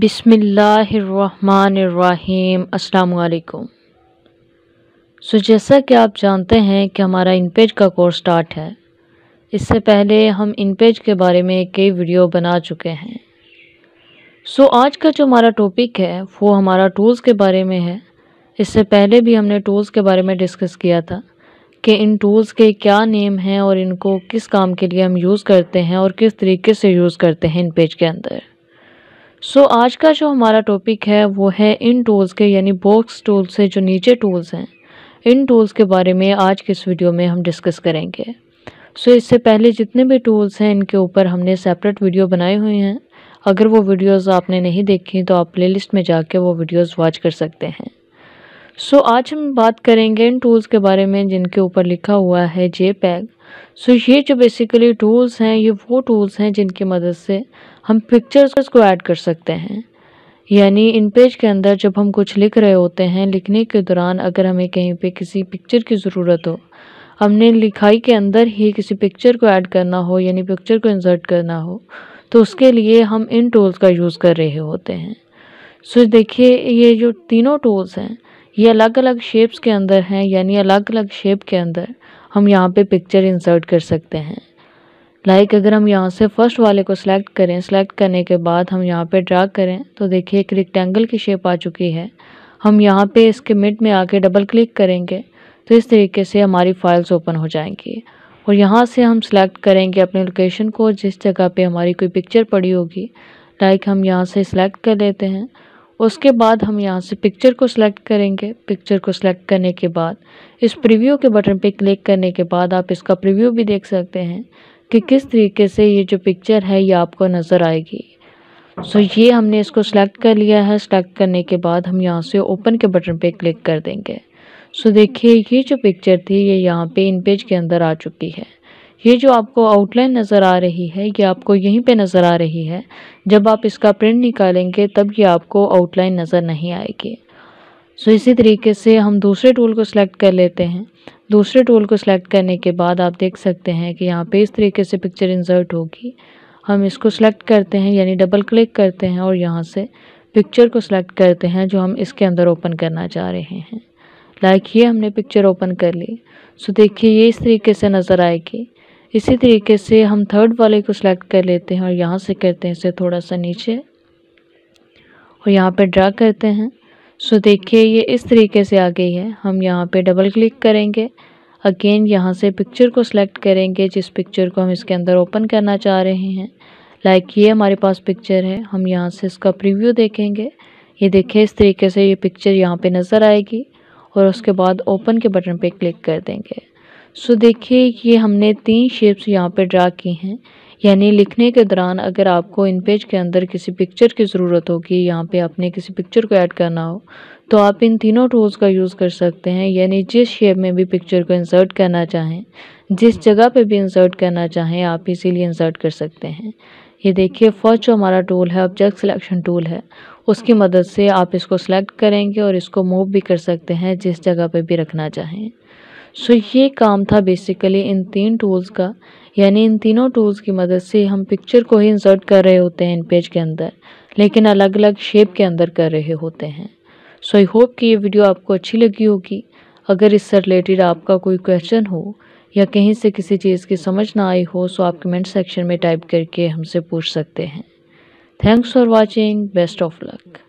बिसमीम् अल्लाम सो जैसा कि आप जानते हैं कि हमारा इन पेज का कोर्स स्टार्ट है इससे पहले हम इन पेज के बारे में कई वीडियो बना चुके हैं सो आज का जो हमारा टॉपिक है वो हमारा टूल्स के बारे में है इससे पहले भी हमने टूल्स के बारे में डिस्कस किया था कि इन टूल्स के क्या नेम हैं और इनको किस काम के लिए हम यूज़ करते हैं और किस तरीके से यूज़ करते हैं इन पेज के अंदर सो so, आज का जो हमारा टॉपिक है वो है इन टूल्स के यानी बॉक्स टूल से जो नीचे टूल्स हैं इन टूल्स के बारे में आज के इस वीडियो में हम डिस्कस करेंगे सो so, इससे पहले जितने भी टूल्स हैं इनके ऊपर हमने सेपरेट वीडियो बनाए हुए हैं अगर वो वीडियोस आपने नहीं देखी तो आप प्ले में जाके वो वीडियोस वॉच कर सकते हैं सो so, आज हम बात करेंगे इन टूल्स के बारे में जिनके ऊपर लिखा हुआ है जे पैग सो ये जो बेसिकली टूल्स हैं ये वो टूल्स हैं जिनकी मदद से हम पिक्चर्स को ऐड कर सकते हैं यानी इन पेज के अंदर जब हम कुछ लिख रहे होते हैं लिखने के दौरान अगर हमें कहीं पे किसी पिक्चर की ज़रूरत हो हमने लिखाई के अंदर ही किसी पिक्चर को ऐड करना हो यानी पिक्चर को इंसर्ट करना हो तो उसके लिए हम इन टूल्स का यूज़ कर रहे होते हैं सो देखिए ये जो तीनों टूल्स हैं ये अलग अलग शेप्स के अंदर हैं यानी अलग अलग शेप के अंदर हम यहाँ पे पिक्चर इंसर्ट कर सकते हैं लाइक like अगर हम यहाँ से फर्स्ट वाले को सिलेक्ट करें सिलेक्ट करने के बाद हम यहाँ पे ड्रा करें तो देखिए एक रिक्टेंगल की शेप आ चुकी है हम यहाँ पे इसके मिड में आके डबल क्लिक करेंगे तो इस तरीके से हमारी फाइल्स ओपन हो जाएंगी और यहाँ से हम सिलेक्ट करेंगे अपने लोकेशन को जिस जगह पे हमारी कोई पिक्चर पड़ी होगी लाइक हम यहाँ से सिलेक्ट कर लेते हैं उसके बाद हम यहाँ से पिक्चर को सिलेक्ट करेंगे पिक्चर को सिलेक्ट करने के बाद इस प्रीव्यू के बटन पे क्लिक करने के बाद आप इसका प्रीव्यू भी देख सकते हैं कि किस तरीके से ये जो पिक्चर है ये आपको नज़र आएगी सो so, ये हमने इसको सिलेक्ट कर लिया है सिलेक्ट करने के बाद हम यहाँ से ओपन के बटन पे क्लिक कर देंगे सो so, देखिए ये जो पिक्चर थी ये यहाँ पे इन पेज के अंदर आ चुकी है ये जो आपको आउटलाइन नज़र आ रही है ये आपको यहीं पे नज़र आ रही है जब आप इसका प्रिंट निकालेंगे तब ये आपको आउटलाइन नज़र नहीं आएगी सो so, इसी तरीके से हम दूसरे टूल को सिलेक्ट कर लेते हैं दूसरे टूल को सिलेक्ट करने के बाद आप देख सकते हैं कि यहाँ पे इस तरीके से पिक्चर इंसर्ट होगी हम इसको सिलेक्ट करते हैं यानी डबल क्लिक करते हैं और यहाँ से पिक्चर को सिलेक्ट करते हैं जो हम इसके अंदर ओपन करना चाह रहे हैं लाइक ये हमने पिक्चर ओपन कर ली सो देखिए ये इस तरीके से नज़र आएगी इसी तरीके से हम थर्ड वाले को सिलेक्ट कर लेते हैं और यहाँ से करते हैं इसे थोड़ा सा नीचे और यहाँ पर ड्रा करते हैं सो देखिए ये इस तरीके से आ गई है हम यहाँ पे डबल क्लिक करेंगे अगेन यहाँ से पिक्चर को सिलेक्ट करेंगे जिस पिक्चर को हम इसके अंदर ओपन करना चाह रहे हैं लाइक like ये हमारे पास पिक्चर है हम यहाँ से इसका प्रीव्यू देखेंगे ये देखिए इस तरीके से ये पिक्चर यहाँ पे नज़र आएगी और उसके बाद ओपन के बटन पे क्लिक कर देंगे सो देखिए ये हमने तीन शेप्स यहाँ पे ड्रा की हैं यानी लिखने के दौरान अगर आपको इन पेज के अंदर किसी पिक्चर की ज़रूरत होगी यहाँ पे आपने किसी पिक्चर को ऐड करना हो तो आप इन तीनों टूल्स का यूज़ कर सकते हैं यानी जिस शेप में भी पिक्चर को इंसर्ट करना चाहें जिस जगह पे भी इंसर्ट करना चाहें आप इसीलिए इंसर्ट कर सकते हैं ये देखिए फर्स्ट जो हमारा टूल है ऑब्जेक्ट सिलेक्शन टूल है उसकी मदद से आप इसको सेलेक्ट करेंगे और इसको मूव भी कर सकते हैं जिस जगह पर भी रखना चाहें सो ये काम था बेसिकली इन तीन टूल्स का यानी इन तीनों टूल्स की मदद से हम पिक्चर को ही इंसर्ट कर रहे होते हैं इन पेज के अंदर लेकिन अलग अलग शेप के अंदर कर रहे होते हैं सो आई होप कि ये वीडियो आपको अच्छी लगी होगी अगर इससे रिलेटेड आपका कोई क्वेश्चन हो या कहीं से किसी चीज़ की समझ ना आई हो सो आप कमेंट सेक्शन में टाइप करके हमसे पूछ सकते हैं thanks for watching best of luck